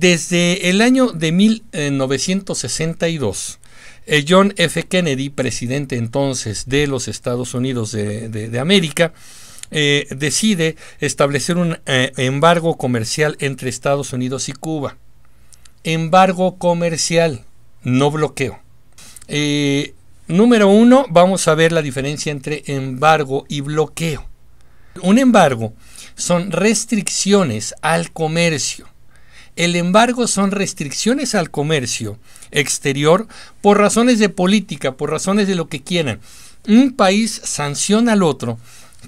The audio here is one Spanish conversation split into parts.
Desde el año de 1962, eh, John F. Kennedy, presidente entonces de los Estados Unidos de, América, eh, decide establecer un eh, embargo comercial entre Estados Unidos y Cuba. Embargo comercial, no bloqueo. número uno, vamos a ver la diferencia entre embargo y bloqueo. Un embargo son restricciones al comercio el embargo son restricciones al comercio exterior por razones de política, por razones de lo que quieran. Un país sanciona al otro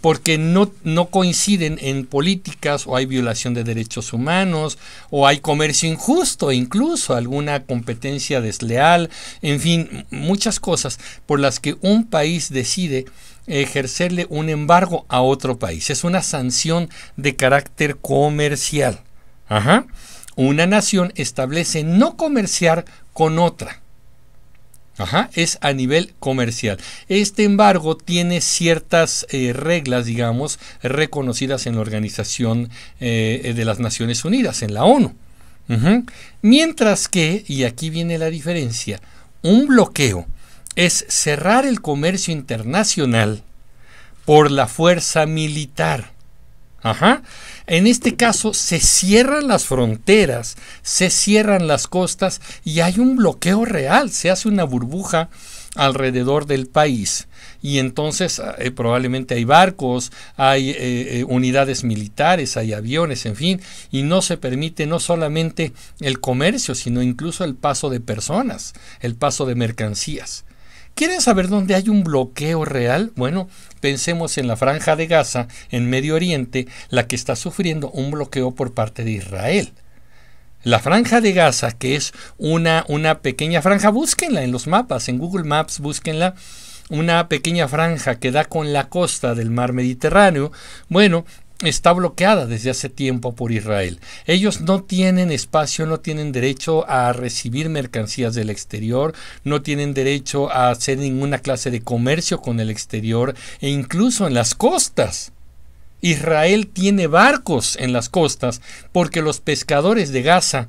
porque no, coinciden en políticas o hay violación de derechos humanos o hay comercio injusto, incluso alguna competencia desleal, en fin, muchas cosas por las que un país decide ejercerle un embargo a otro país. Es una sanción de carácter comercial. Ajá una nación establece no comerciar con otra. Ajá, es a nivel comercial. Este embargo tiene ciertas eh, reglas, digamos, reconocidas en la Organización eh, de las Naciones Unidas, en la ONU. Mientras que, y aquí viene la diferencia, un bloqueo es cerrar el comercio internacional por la fuerza militar. Ajá. En este caso se cierran las fronteras, se cierran las costas y hay un bloqueo real, se hace una burbuja alrededor del país. Y entonces eh, probablemente hay barcos, hay eh, eh, unidades militares, hay aviones, en fin, y no se permite no solamente el comercio, sino incluso el paso de personas, el paso de mercancías. ¿Quieren saber dónde hay un bloqueo real? Bueno, pensemos en la franja de Gaza, en Medio Oriente, la que está sufriendo un bloqueo por parte de Israel. La franja de Gaza, que es una, una pequeña franja, búsquenla en los mapas, en Google Maps, búsquenla una pequeña franja que da con la costa del mar Mediterráneo. Bueno, está bloqueada desde hace tiempo por Israel. Ellos no tienen espacio, no tienen derecho a recibir mercancías del exterior, no tienen derecho a hacer ninguna clase de comercio con el exterior e incluso en las costas. Israel tiene barcos en las costas porque los pescadores de Gaza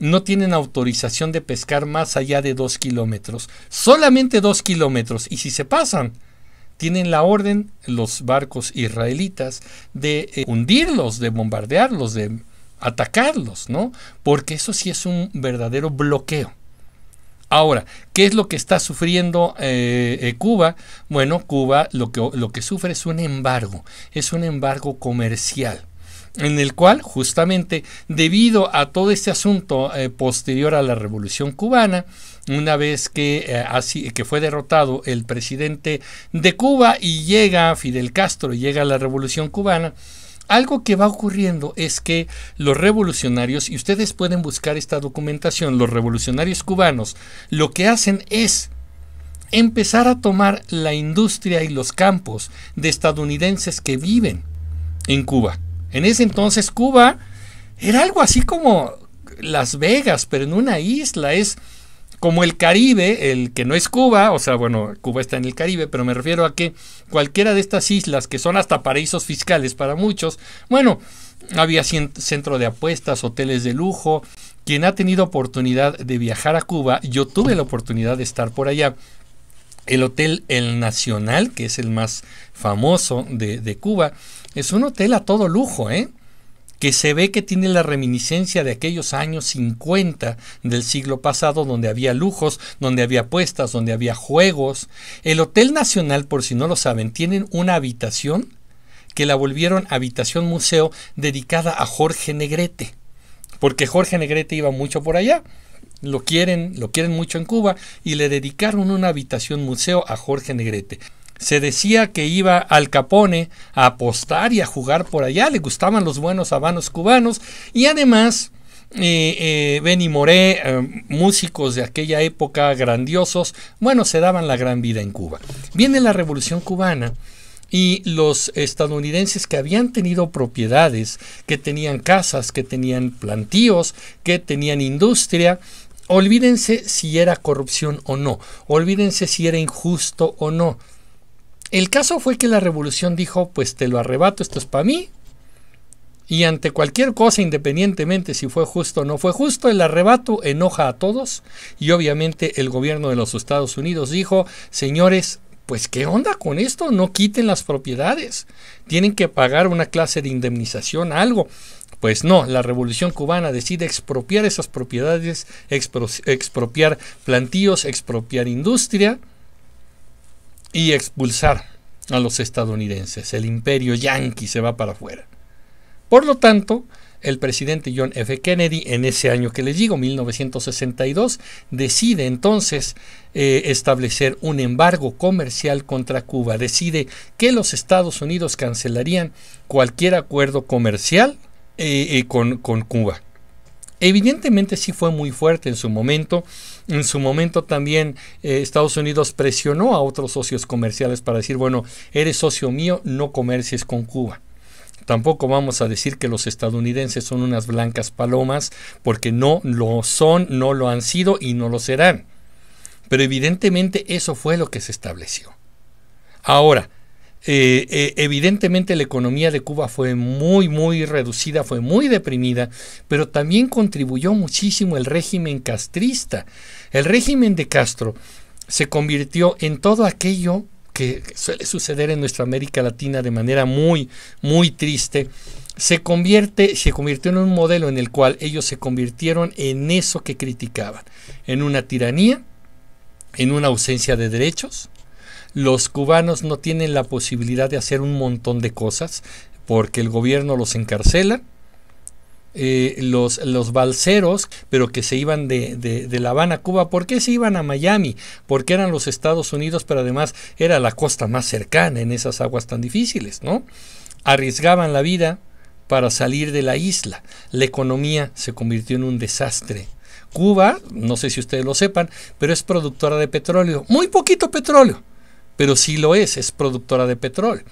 no tienen autorización de pescar más allá de dos kilómetros, solamente dos kilómetros, y si se pasan, tienen la orden los barcos israelitas de eh, hundirlos, de bombardearlos, de atacarlos, ¿no? Porque eso sí es un verdadero bloqueo. Ahora, ¿qué es lo que está sufriendo eh, eh, Cuba? Bueno, Cuba lo que, lo que sufre es un embargo, es un embargo comercial en el cual justamente debido a todo este asunto posterior a la revolución cubana, una vez que, eh, así, que fue derrotado el presidente de Cuba y llega Fidel Castro, y llega la revolución cubana, algo que va ocurriendo es que los revolucionarios, y ustedes pueden buscar esta documentación, los revolucionarios cubanos, lo que hacen es empezar a tomar la industria y los campos de estadounidenses que viven en Cuba. En ese entonces Cuba era algo así como Las Vegas, pero en una isla es como el Caribe, el que no es Cuba, o sea, bueno, Cuba está en el Caribe, pero me refiero a que cualquiera de estas islas, que son hasta paraísos fiscales para muchos, bueno, había centro de apuestas, hoteles de lujo, quien ha tenido oportunidad de viajar a Cuba, yo tuve la oportunidad de estar por allá, el Hotel El Nacional, que es el más famoso de, Cuba, es un hotel a todo lujo, ¿eh? que se ve que tiene la reminiscencia de aquellos años 50 del siglo pasado donde había lujos, donde había apuestas, donde había juegos. El Hotel Nacional, por si no lo saben, tienen una habitación que la volvieron habitación museo dedicada a Jorge Negrete, porque Jorge Negrete iba mucho por allá. Lo quieren, lo quieren mucho en Cuba y le dedicaron una habitación museo a Jorge Negrete. Se decía que iba al Capone a apostar y a jugar por allá, le gustaban los buenos habanos cubanos y además eh, eh Benny Moré, eh, músicos de aquella época grandiosos, bueno, se daban la gran vida en Cuba. Viene la Revolución cubana y los estadounidenses que habían tenido propiedades, que tenían casas, que tenían plantíos, que tenían industria, olvídense si era corrupción o no, olvídense si era injusto o no el caso fue que la revolución dijo, pues te lo arrebato, esto es para mí. Y ante cualquier cosa, independientemente si fue justo o no fue justo, el arrebato enoja a todos. Y obviamente el gobierno de los Estados Unidos dijo, señores, pues qué onda con esto, no quiten las propiedades, tienen que pagar una clase de indemnización, algo. Pues no, la revolución cubana decide expropiar esas propiedades, expropiar plantíos, expropiar industria y expulsar a los estadounidenses. El imperio yanqui se va para afuera. Por lo tanto, el presidente John F. Kennedy, en ese año que les digo, 1962, decide entonces eh, establecer un embargo comercial contra Cuba. Decide que los Estados Unidos cancelarían cualquier acuerdo comercial eh, eh, con, con Cuba. Evidentemente sí fue muy fuerte en su momento en su momento también eh, Estados Unidos presionó a otros socios comerciales para decir, bueno, eres socio mío, no comercies con Cuba. Tampoco vamos a decir que los estadounidenses son unas blancas palomas, porque no lo son, no lo han sido y no lo serán. Pero evidentemente eso fue lo que se estableció. Ahora, eh, eh, evidentemente la economía de Cuba fue muy, muy reducida, fue muy deprimida, pero también contribuyó muchísimo el régimen castrista. El régimen de Castro se convirtió en todo aquello que suele suceder en nuestra América Latina de manera muy, muy triste, se convierte, se convirtió en un modelo en el cual ellos se convirtieron en eso que criticaban, en una tiranía, en una ausencia de derechos, los cubanos no tienen la posibilidad de hacer un montón de cosas porque el gobierno los encarcela. Eh, los, los balseros, pero que se iban de, de, La Habana a Cuba. ¿Por qué se iban a Miami? Porque eran los Estados Unidos, pero además era la costa más cercana en esas aguas tan difíciles, ¿no? Arriesgaban la vida para salir de la isla. La economía se convirtió en un desastre. Cuba, no sé si ustedes lo sepan, pero es productora de petróleo, muy poquito petróleo, pero sí lo es, es productora de petróleo.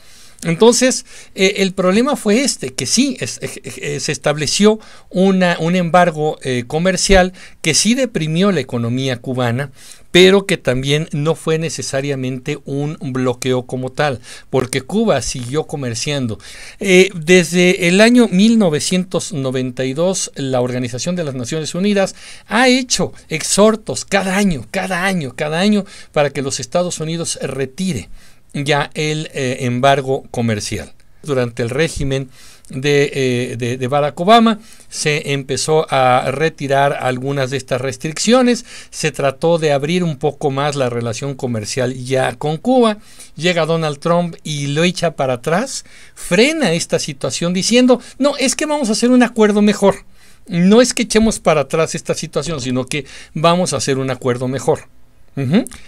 Entonces, eh, el problema fue este, que sí, eh, eh, se estableció una, un embargo comercial que sí deprimió la economía cubana, pero que también no fue necesariamente un bloqueo como tal, porque Cuba siguió comerciando. desde el año 1992, la Organización de las Naciones Unidas ha hecho exhortos cada año, cada año, cada año, para que los Estados Unidos retire ya el eh, embargo comercial. Durante el régimen eh, de, Barack Obama se empezó a retirar algunas de estas restricciones, se trató de abrir un poco más la relación comercial ya con Cuba, llega Donald Trump y lo echa para atrás, frena esta situación diciendo, no, es que vamos a hacer un acuerdo mejor. No es que echemos para atrás esta situación, sino que vamos a hacer un acuerdo mejor.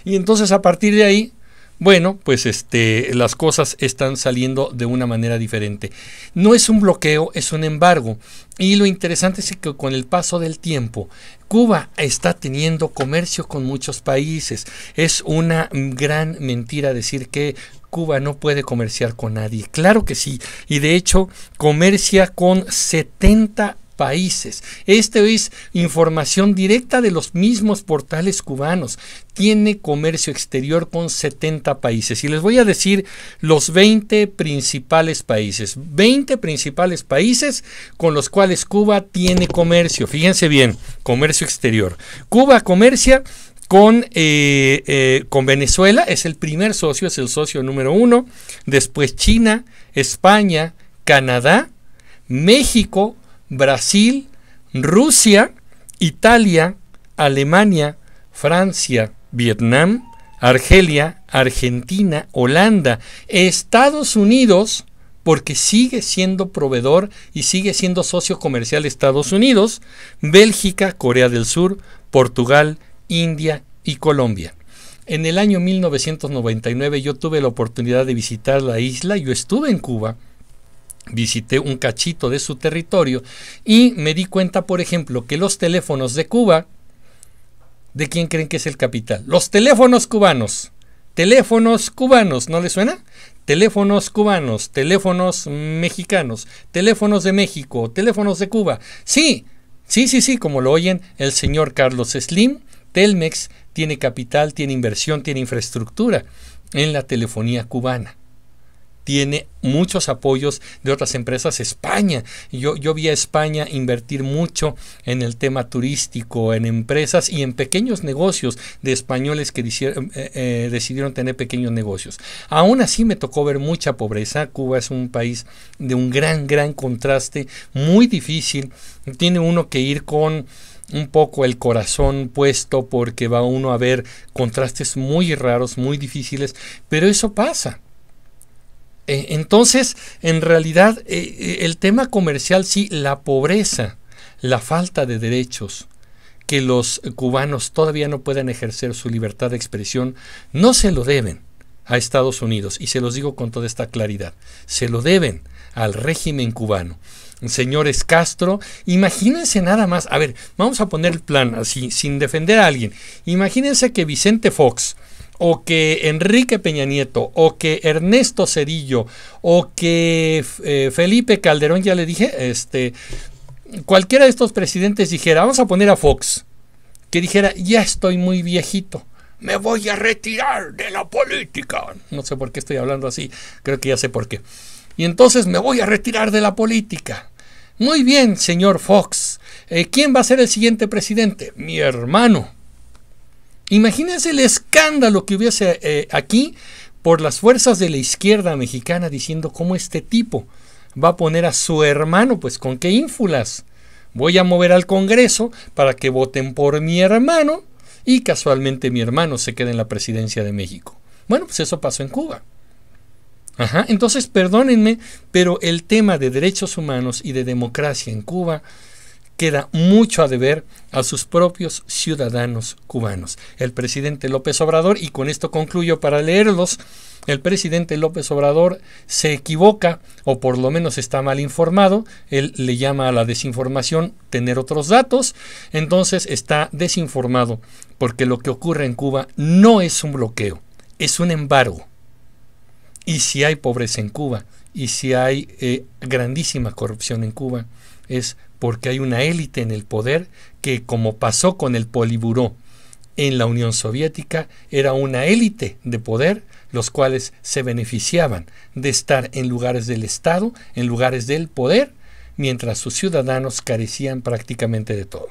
Y entonces a partir de ahí bueno, pues este, las cosas están saliendo de una manera diferente. No es un bloqueo, es un embargo. Y lo interesante es que con el paso del tiempo, Cuba está teniendo comercio con muchos países. Es una gran mentira decir que Cuba no puede comerciar con nadie. Claro que sí. Y de hecho, comercia con 70 países. Esto es información directa de los mismos portales cubanos. Tiene comercio exterior con 70 países. Y les voy a decir los 20 principales países. 20 principales países con los cuales Cuba tiene comercio. Fíjense bien, comercio exterior. Cuba comercia con, eh, eh, con, Venezuela, es el primer socio, es el socio número uno, después China, España, Canadá, México, Brasil, Rusia, Italia, Alemania, Francia, Vietnam, Argelia, Argentina, Holanda, Estados Unidos, porque sigue siendo proveedor y sigue siendo socio comercial Estados Unidos, Bélgica, Corea del Sur, Portugal, India y Colombia. En el año 1999 yo tuve la oportunidad de visitar la isla, yo estuve en Cuba, visité un cachito de su territorio y me di cuenta, por ejemplo, que los teléfonos de Cuba, ¿de quién creen que es el capital? Los teléfonos cubanos. Teléfonos cubanos, ¿no le suena? Teléfonos cubanos, teléfonos mexicanos, teléfonos de México, teléfonos de Cuba. Sí, sí, sí, sí, como lo oyen, el señor Carlos Slim, Telmex, tiene capital, tiene inversión, tiene infraestructura en la telefonía cubana tiene muchos apoyos de otras empresas. España, yo, yo vi a España invertir mucho en el tema turístico, en empresas y en pequeños negocios de españoles que decidieron, eh, eh, decidieron tener pequeños negocios. Aún así me tocó ver mucha pobreza. Cuba es un país de un gran, gran contraste, muy difícil. Tiene uno que ir con un poco el corazón puesto porque va uno a ver contrastes muy raros, muy difíciles, pero eso pasa. Eh, entonces, en realidad, eh, eh, el tema comercial, sí, la pobreza, la falta de derechos, que los cubanos todavía no puedan ejercer su libertad de expresión, no se lo deben a Estados Unidos, y se los digo con toda esta claridad, se lo deben al régimen cubano. Señores Castro, imagínense nada más, a ver, vamos a poner el plan así, sin defender a alguien, imagínense que Vicente Fox, o que Enrique Peña Nieto, o que Ernesto Cedillo, o que eh, Felipe Calderón, ya le dije, este, cualquiera de estos presidentes dijera, vamos a poner a Fox, que dijera, ya estoy muy viejito, me voy a retirar de la política. No sé por qué estoy hablando así, creo que ya sé por qué. Y entonces me voy a retirar de la política. Muy bien, señor Fox. Eh, ¿Quién va a ser el siguiente presidente? Mi hermano. Imagínense el escándalo que hubiese eh, aquí por las fuerzas de la izquierda mexicana diciendo cómo este tipo va a poner a su hermano, pues con qué ínfulas. Voy a mover al Congreso para que voten por mi hermano y casualmente mi hermano se quede en la presidencia de México. Bueno, pues eso pasó en Cuba. Ajá, entonces perdónenme, pero el tema de derechos humanos y de democracia en Cuba queda mucho a deber a sus propios ciudadanos cubanos. El presidente López Obrador, y con esto concluyo para leerlos, el presidente López Obrador se equivoca o por lo menos está mal informado, él le llama a la desinformación tener otros datos, entonces está desinformado porque lo que ocurre en Cuba no es un bloqueo, es un embargo. Y si hay pobreza en Cuba, y si hay eh, grandísima corrupción en Cuba, es porque hay una élite en el poder que, como pasó con el Poliburó en la Unión Soviética, era una élite de poder los cuales se beneficiaban de estar en lugares del Estado, en lugares del poder, mientras sus ciudadanos carecían prácticamente de todo.